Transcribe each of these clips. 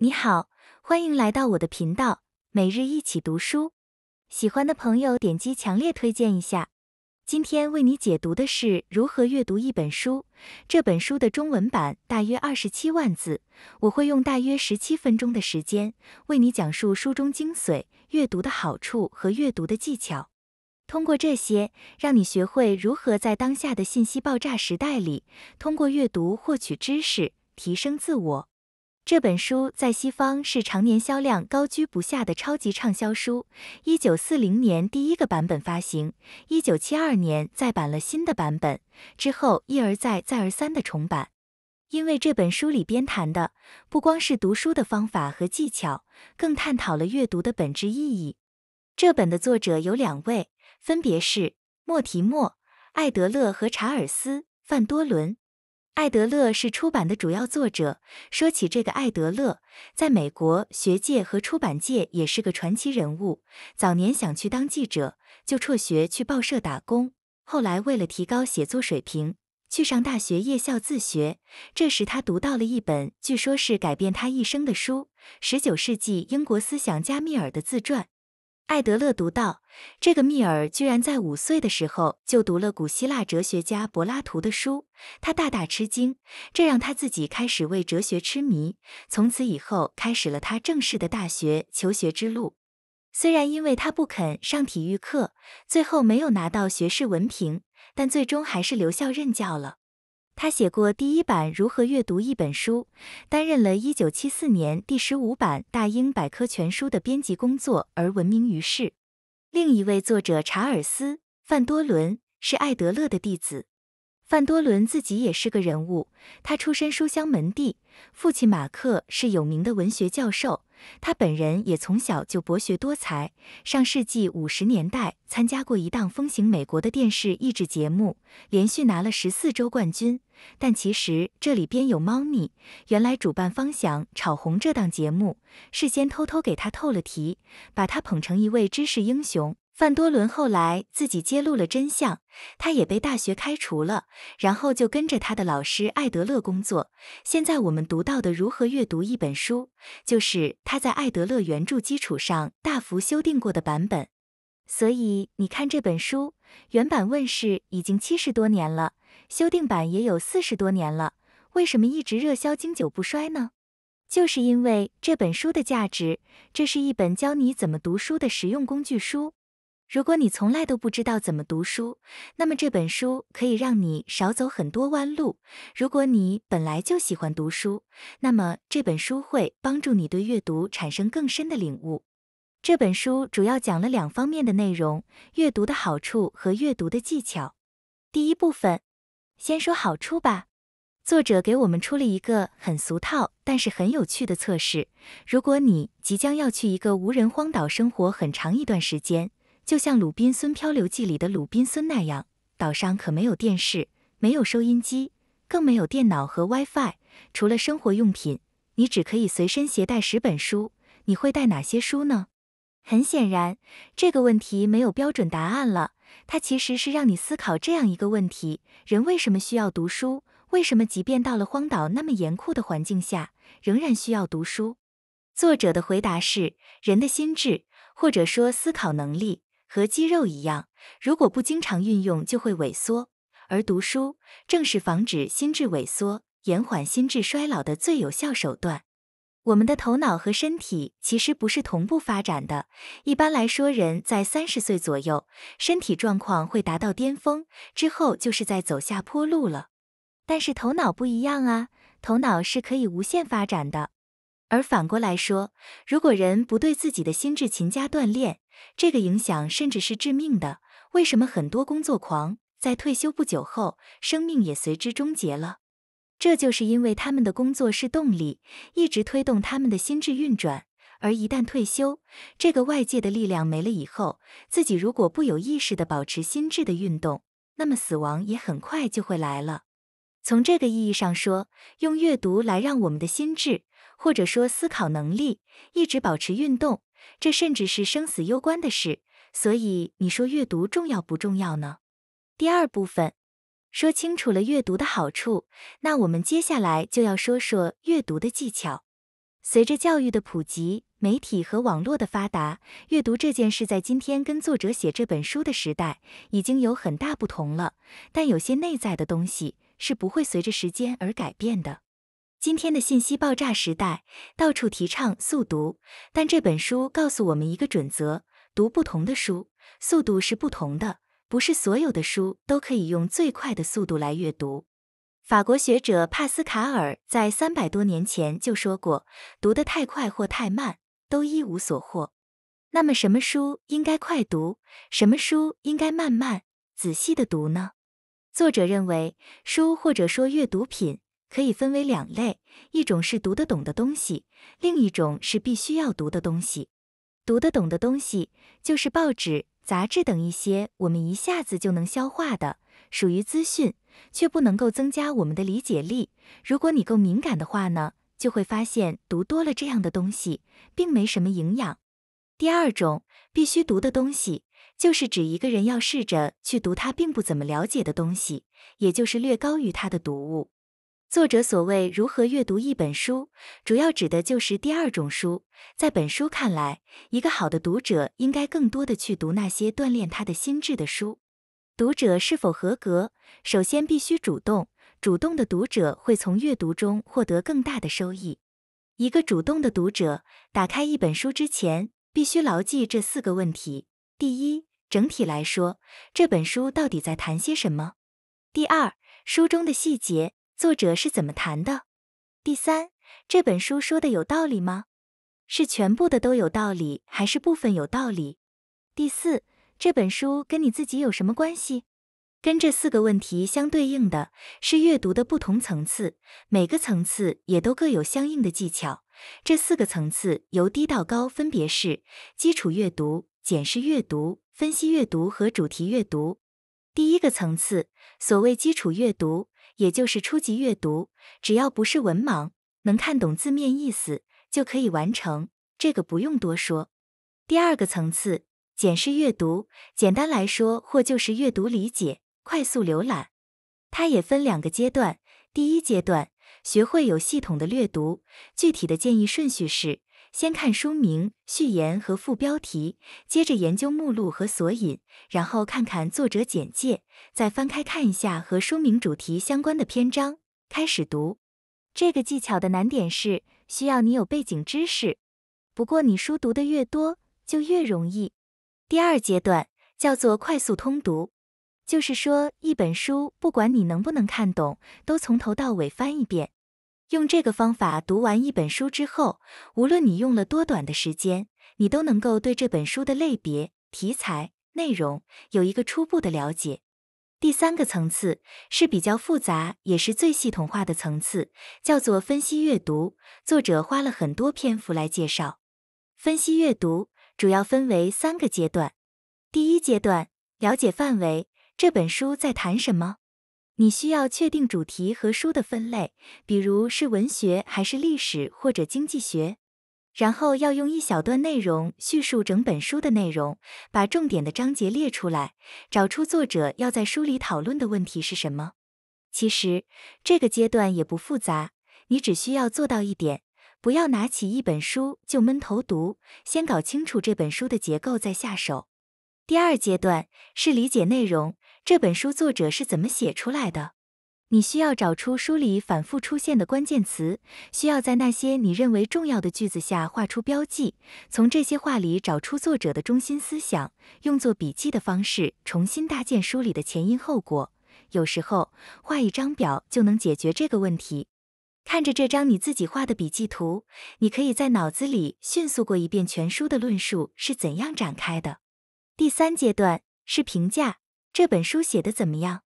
你好，欢迎来到我的频道，每日一起读书。喜欢的朋友点击强烈推荐一下。今天为你解读的是如何阅读一本书。这本书的中文版大约二十七万字，我会用大约十七分钟的时间为你讲述书中精髓、阅读的好处和阅读的技巧。通过这些，让你学会如何在当下的信息爆炸时代里，通过阅读获取知识，提升自我。这本书在西方是常年销量高居不下的超级畅销书。1940年第一个版本发行，1972年再版了新的版本，之后一而再、再而三的重版。因为这本书里边谈的不光是读书的方法和技巧，更探讨了阅读的本质意义。这本的作者有两位，分别是莫提莫·艾德勒和查尔斯·范多伦。艾德勒是出版的主要作者。说起这个艾德勒，在美国学界和出版界也是个传奇人物。早年想去当记者，就辍学去报社打工。后来为了提高写作水平，去上大学夜校自学。这时他读到了一本，据说是改变他一生的书 ——19 世纪英国思想家密尔的自传。艾德勒读到，这个密尔居然在五岁的时候就读了古希腊哲学家柏拉图的书，他大大吃惊，这让他自己开始为哲学痴迷，从此以后开始了他正式的大学求学之路。虽然因为他不肯上体育课，最后没有拿到学士文凭，但最终还是留校任教了。他写过第一版《如何阅读一本书》，担任了一九七四年第十五版《大英百科全书》的编辑工作而闻名于世。另一位作者查尔斯·范多伦是艾德勒的弟子，范多伦自己也是个人物。他出身书香门第，父亲马克是有名的文学教授。他本人也从小就博学多才，上世纪五十年代参加过一档风行美国的电视益智节目，连续拿了十四周冠军。但其实这里边有猫腻，原来主办方想炒红这档节目，事先偷偷给他透了题，把他捧成一位知识英雄。范多伦后来自己揭露了真相，他也被大学开除了，然后就跟着他的老师艾德勒工作。现在我们读到的《如何阅读一本书》，就是他在艾德勒原著基础上大幅修订过的版本。所以你看，这本书原版问世已经七十多年了，修订版也有四十多年了，为什么一直热销、经久不衰呢？就是因为这本书的价值，这是一本教你怎么读书的实用工具书。如果你从来都不知道怎么读书，那么这本书可以让你少走很多弯路。如果你本来就喜欢读书，那么这本书会帮助你对阅读产生更深的领悟。这本书主要讲了两方面的内容：阅读的好处和阅读的技巧。第一部分，先说好处吧。作者给我们出了一个很俗套，但是很有趣的测试。如果你即将要去一个无人荒岛生活很长一段时间，就像《鲁滨孙漂流记》里的鲁滨孙那样，岛上可没有电视，没有收音机，更没有电脑和 WiFi。除了生活用品，你只可以随身携带十本书。你会带哪些书呢？很显然，这个问题没有标准答案了。它其实是让你思考这样一个问题：人为什么需要读书？为什么即便到了荒岛那么严酷的环境下，仍然需要读书？作者的回答是：人的心智，或者说思考能力。和肌肉一样，如果不经常运用，就会萎缩。而读书正是防止心智萎缩、延缓心智衰老的最有效手段。我们的头脑和身体其实不是同步发展的。一般来说，人在三十岁左右，身体状况会达到巅峰，之后就是在走下坡路了。但是头脑不一样啊，头脑是可以无限发展的。而反过来说，如果人不对自己的心智勤加锻炼，这个影响甚至是致命的。为什么很多工作狂在退休不久后，生命也随之终结了？这就是因为他们的工作是动力，一直推动他们的心智运转。而一旦退休，这个外界的力量没了以后，自己如果不有意识的保持心智的运动，那么死亡也很快就会来了。从这个意义上说，用阅读来让我们的心智，或者说思考能力，一直保持运动。这甚至是生死攸关的事，所以你说阅读重要不重要呢？第二部分，说清楚了阅读的好处，那我们接下来就要说说阅读的技巧。随着教育的普及，媒体和网络的发达，阅读这件事在今天跟作者写这本书的时代已经有很大不同了。但有些内在的东西是不会随着时间而改变的。今天的信息爆炸时代，到处提倡速读，但这本书告诉我们一个准则：读不同的书，速度是不同的，不是所有的书都可以用最快的速度来阅读。法国学者帕斯卡尔在三百多年前就说过：“读得太快或太慢，都一无所获。”那么，什么书应该快读，什么书应该慢慢仔细的读呢？作者认为，书或者说阅读品。可以分为两类，一种是读得懂的东西，另一种是必须要读的东西。读得懂的东西就是报纸、杂志等一些我们一下子就能消化的，属于资讯，却不能够增加我们的理解力。如果你够敏感的话呢，就会发现读多了这样的东西，并没什么营养。第二种必须读的东西，就是指一个人要试着去读他并不怎么了解的东西，也就是略高于他的读物。作者所谓如何阅读一本书，主要指的就是第二种书。在本书看来，一个好的读者应该更多的去读那些锻炼他的心智的书。读者是否合格，首先必须主动。主动的读者会从阅读中获得更大的收益。一个主动的读者，打开一本书之前，必须牢记这四个问题：第一，整体来说，这本书到底在谈些什么？第二，书中的细节。作者是怎么谈的？第三，这本书说的有道理吗？是全部的都有道理，还是部分有道理？第四，这本书跟你自己有什么关系？跟这四个问题相对应的是阅读的不同层次，每个层次也都各有相应的技巧。这四个层次由低到高分别是：基础阅读、简式阅读、分析阅读和主题阅读。第一个层次，所谓基础阅读。也就是初级阅读，只要不是文盲，能看懂字面意思，就可以完成。这个不用多说。第二个层次，简式阅读，简单来说，或就是阅读理解、快速浏览。它也分两个阶段。第一阶段，学会有系统的略读。具体的建议顺序是。先看书名、序言和副标题，接着研究目录和索引，然后看看作者简介，再翻开看一下和书名主题相关的篇章，开始读。这个技巧的难点是需要你有背景知识，不过你书读的越多就越容易。第二阶段叫做快速通读，就是说一本书不管你能不能看懂，都从头到尾翻一遍。用这个方法读完一本书之后，无论你用了多短的时间，你都能够对这本书的类别、题材、内容有一个初步的了解。第三个层次是比较复杂，也是最系统化的层次，叫做分析阅读。作者花了很多篇幅来介绍分析阅读，主要分为三个阶段。第一阶段，了解范围，这本书在谈什么。你需要确定主题和书的分类，比如是文学还是历史或者经济学，然后要用一小段内容叙述整本书的内容，把重点的章节列出来，找出作者要在书里讨论的问题是什么。其实这个阶段也不复杂，你只需要做到一点，不要拿起一本书就闷头读，先搞清楚这本书的结构再下手。第二阶段是理解内容。这本书作者是怎么写出来的？你需要找出书里反复出现的关键词，需要在那些你认为重要的句子下画出标记，从这些画里找出作者的中心思想，用作笔记的方式重新搭建书里的前因后果。有时候画一张表就能解决这个问题。看着这张你自己画的笔记图，你可以在脑子里迅速过一遍全书的论述是怎样展开的。第三阶段是评价。这本书写的怎么样？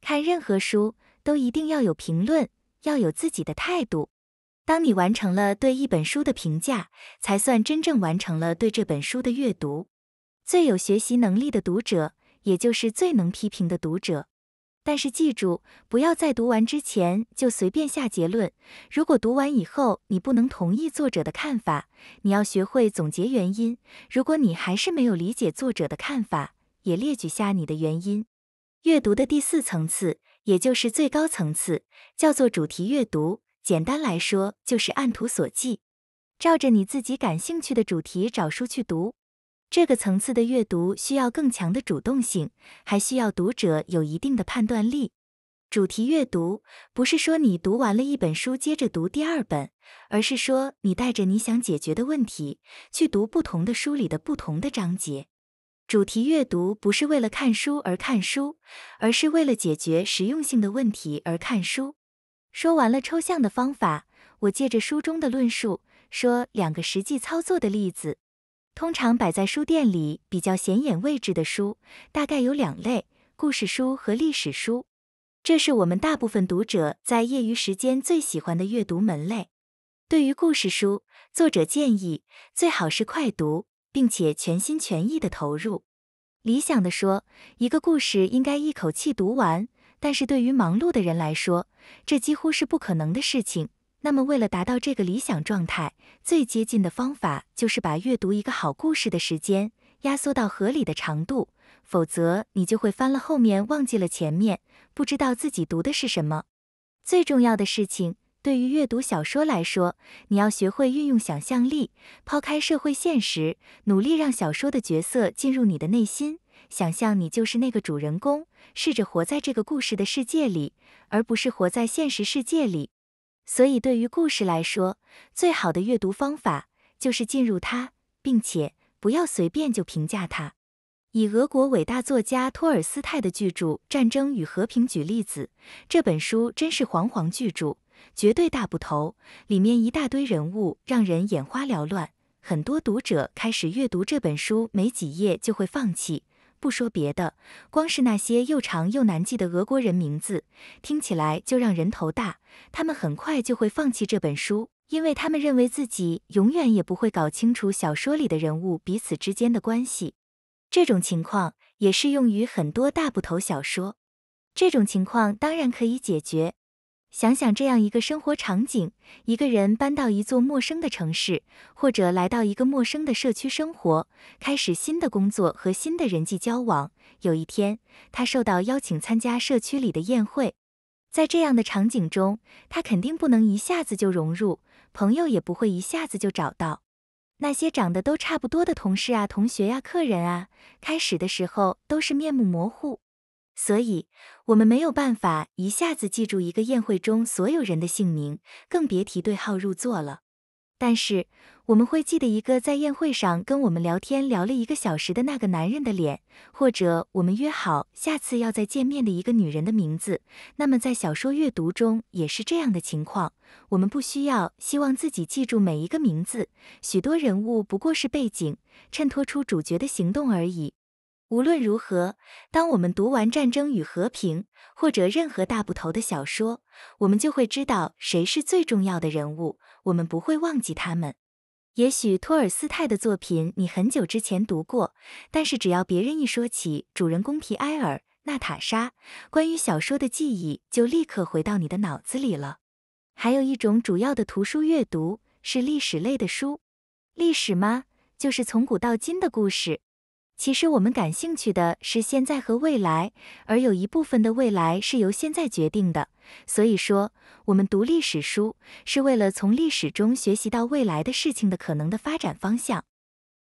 看任何书都一定要有评论，要有自己的态度。当你完成了对一本书的评价，才算真正完成了对这本书的阅读。最有学习能力的读者，也就是最能批评的读者。但是记住，不要在读完之前就随便下结论。如果读完以后你不能同意作者的看法，你要学会总结原因。如果你还是没有理解作者的看法，也列举下你的原因。阅读的第四层次，也就是最高层次，叫做主题阅读。简单来说，就是按图索骥，照着你自己感兴趣的主题找书去读。这个层次的阅读需要更强的主动性，还需要读者有一定的判断力。主题阅读不是说你读完了一本书接着读第二本，而是说你带着你想解决的问题去读不同的书里的不同的章节。主题阅读不是为了看书而看书，而是为了解决实用性的问题而看书。说完了抽象的方法，我借着书中的论述，说两个实际操作的例子。通常摆在书店里比较显眼位置的书，大概有两类：故事书和历史书。这是我们大部分读者在业余时间最喜欢的阅读门类。对于故事书，作者建议最好是快读。并且全心全意的投入。理想的说，一个故事应该一口气读完，但是对于忙碌的人来说，这几乎是不可能的事情。那么，为了达到这个理想状态，最接近的方法就是把阅读一个好故事的时间压缩到合理的长度，否则你就会翻了后面，忘记了前面，不知道自己读的是什么。最重要的事情。对于阅读小说来说，你要学会运用想象力，抛开社会现实，努力让小说的角色进入你的内心，想象你就是那个主人公，试着活在这个故事的世界里，而不是活在现实世界里。所以，对于故事来说，最好的阅读方法就是进入它，并且不要随便就评价它。以俄国伟大作家托尔斯泰的巨著《战争与和平》举例子，这本书真是煌煌巨著。绝对大部头，里面一大堆人物让人眼花缭乱，很多读者开始阅读这本书没几页就会放弃。不说别的，光是那些又长又难记的俄国人名字，听起来就让人头大。他们很快就会放弃这本书，因为他们认为自己永远也不会搞清楚小说里的人物彼此之间的关系。这种情况也适用于很多大部头小说。这种情况当然可以解决。想想这样一个生活场景：一个人搬到一座陌生的城市，或者来到一个陌生的社区生活，开始新的工作和新的人际交往。有一天，他受到邀请参加社区里的宴会。在这样的场景中，他肯定不能一下子就融入，朋友也不会一下子就找到。那些长得都差不多的同事啊、同学呀、客人啊，开始的时候都是面目模糊。所以，我们没有办法一下子记住一个宴会中所有人的姓名，更别提对号入座了。但是，我们会记得一个在宴会上跟我们聊天聊了一个小时的那个男人的脸，或者我们约好下次要再见面的一个女人的名字。那么，在小说阅读中也是这样的情况，我们不需要希望自己记住每一个名字，许多人物不过是背景，衬托出主角的行动而已。无论如何，当我们读完《战争与和平》或者任何大部头的小说，我们就会知道谁是最重要的人物，我们不会忘记他们。也许托尔斯泰的作品你很久之前读过，但是只要别人一说起主人公皮埃尔、娜塔莎，关于小说的记忆就立刻回到你的脑子里了。还有一种主要的图书阅读是历史类的书，历史吗？就是从古到今的故事。其实我们感兴趣的是现在和未来，而有一部分的未来是由现在决定的。所以说，我们读历史书是为了从历史中学习到未来的事情的可能的发展方向。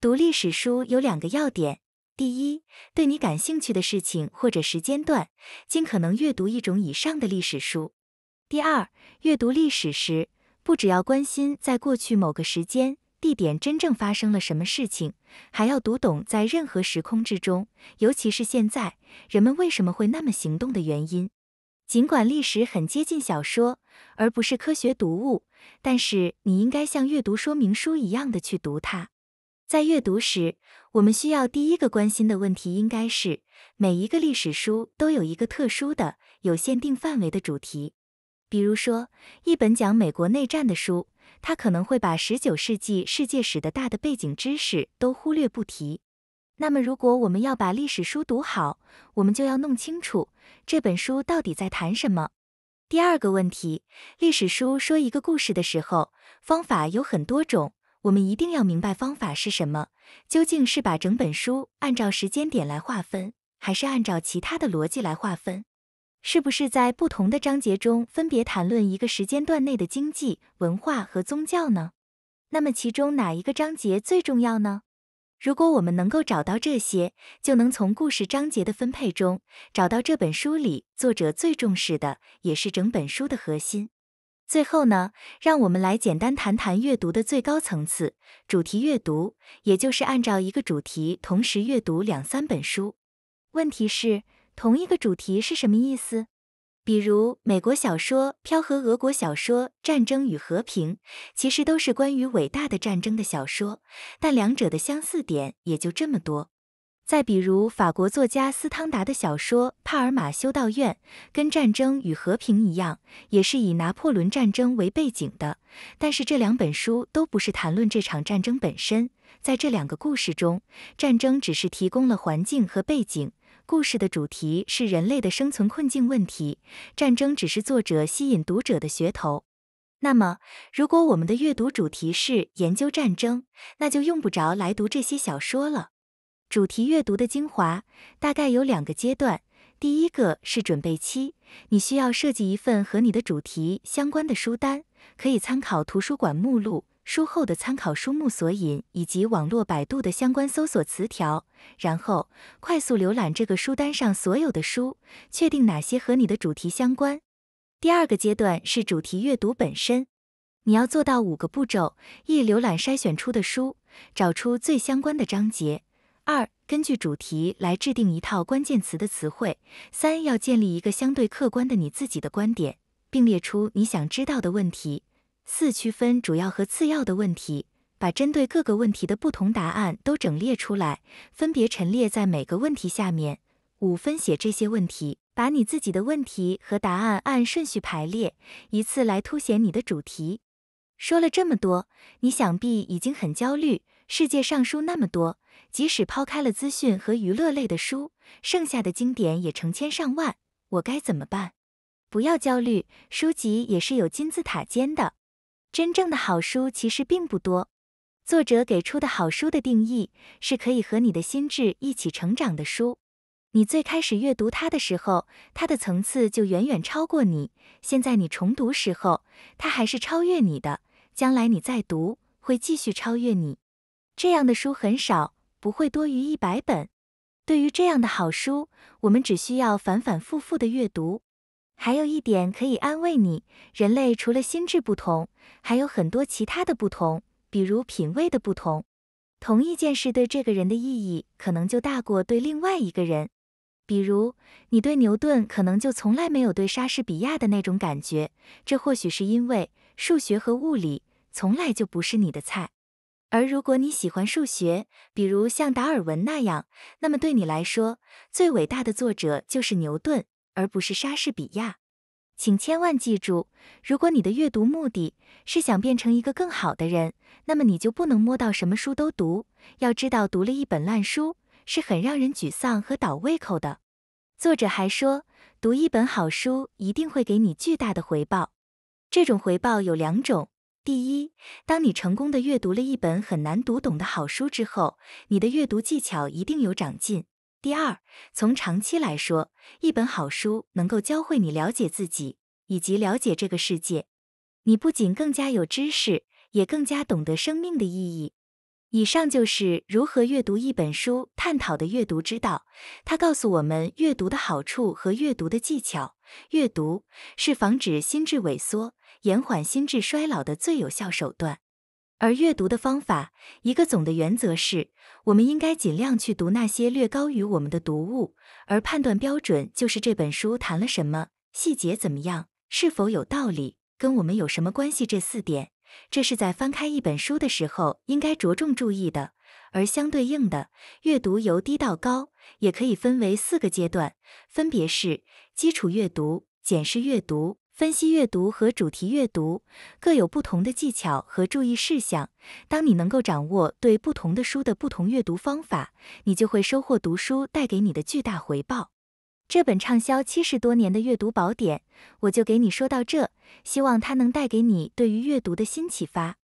读历史书有两个要点：第一，对你感兴趣的事情或者时间段，尽可能阅读一种以上的历史书；第二，阅读历史时，不只要关心在过去某个时间。地点真正发生了什么事情，还要读懂在任何时空之中，尤其是现在，人们为什么会那么行动的原因。尽管历史很接近小说，而不是科学读物，但是你应该像阅读说明书一样的去读它。在阅读时，我们需要第一个关心的问题应该是：每一个历史书都有一个特殊的、有限定范围的主题。比如说，一本讲美国内战的书。他可能会把十九世纪世界史的大的背景知识都忽略不提。那么，如果我们要把历史书读好，我们就要弄清楚这本书到底在谈什么。第二个问题，历史书说一个故事的时候，方法有很多种，我们一定要明白方法是什么。究竟是把整本书按照时间点来划分，还是按照其他的逻辑来划分？是不是在不同的章节中分别谈论一个时间段内的经济、文化和宗教呢？那么其中哪一个章节最重要呢？如果我们能够找到这些，就能从故事章节的分配中找到这本书里作者最重视的，也是整本书的核心。最后呢，让我们来简单谈谈阅读的最高层次——主题阅读，也就是按照一个主题同时阅读两三本书。问题是？同一个主题是什么意思？比如美国小说《飘》和俄国小说《战争与和平》，其实都是关于伟大的战争的小说，但两者的相似点也就这么多。再比如法国作家司汤达的小说《帕尔马修道院》，跟《战争与和平》一样，也是以拿破仑战争为背景的，但是这两本书都不是谈论这场战争本身，在这两个故事中，战争只是提供了环境和背景。故事的主题是人类的生存困境问题，战争只是作者吸引读者的噱头。那么，如果我们的阅读主题是研究战争，那就用不着来读这些小说了。主题阅读的精华大概有两个阶段，第一个是准备期，你需要设计一份和你的主题相关的书单，可以参考图书馆目录。书后的参考书目索引以及网络百度的相关搜索词条，然后快速浏览这个书单上所有的书，确定哪些和你的主题相关。第二个阶段是主题阅读本身，你要做到五个步骤：一、浏览筛选出的书，找出最相关的章节；二、根据主题来制定一套关键词的词汇；三、要建立一个相对客观的你自己的观点，并列出你想知道的问题。四区分主要和次要的问题，把针对各个问题的不同答案都整列出来，分别陈列在每个问题下面。五分写这些问题，把你自己的问题和答案按顺序排列，一次来凸显你的主题。说了这么多，你想必已经很焦虑。世界上书那么多，即使抛开了资讯和娱乐类的书，剩下的经典也成千上万，我该怎么办？不要焦虑，书籍也是有金字塔尖的。真正的好书其实并不多。作者给出的好书的定义，是可以和你的心智一起成长的书。你最开始阅读它的时候，它的层次就远远超过你；现在你重读时候，它还是超越你的；将来你再读，会继续超越你。这样的书很少，不会多于一百本。对于这样的好书，我们只需要反反复复的阅读。还有一点可以安慰你：人类除了心智不同，还有很多其他的不同，比如品味的不同。同一件事对这个人的意义，可能就大过对另外一个人。比如，你对牛顿可能就从来没有对莎士比亚的那种感觉，这或许是因为数学和物理从来就不是你的菜。而如果你喜欢数学，比如像达尔文那样，那么对你来说，最伟大的作者就是牛顿。而不是莎士比亚，请千万记住，如果你的阅读目的是想变成一个更好的人，那么你就不能摸到什么书都读。要知道，读了一本烂书是很让人沮丧和倒胃口的。作者还说，读一本好书一定会给你巨大的回报，这种回报有两种：第一，当你成功的阅读了一本很难读懂的好书之后，你的阅读技巧一定有长进。第二，从长期来说，一本好书能够教会你了解自己以及了解这个世界。你不仅更加有知识，也更加懂得生命的意义。以上就是如何阅读一本书探讨的阅读之道。它告诉我们阅读的好处和阅读的技巧。阅读是防止心智萎缩、延缓心智衰老的最有效手段。而阅读的方法，一个总的原则是，我们应该尽量去读那些略高于我们的读物。而判断标准就是这本书谈了什么，细节怎么样，是否有道理，跟我们有什么关系这四点。这是在翻开一本书的时候应该着重注意的。而相对应的，阅读由低到高也可以分为四个阶段，分别是基础阅读、简式阅读。分析阅读和主题阅读各有不同的技巧和注意事项。当你能够掌握对不同的书的不同阅读方法，你就会收获读书带给你的巨大回报。这本畅销七十多年的阅读宝典，我就给你说到这，希望它能带给你对于阅读的新启发。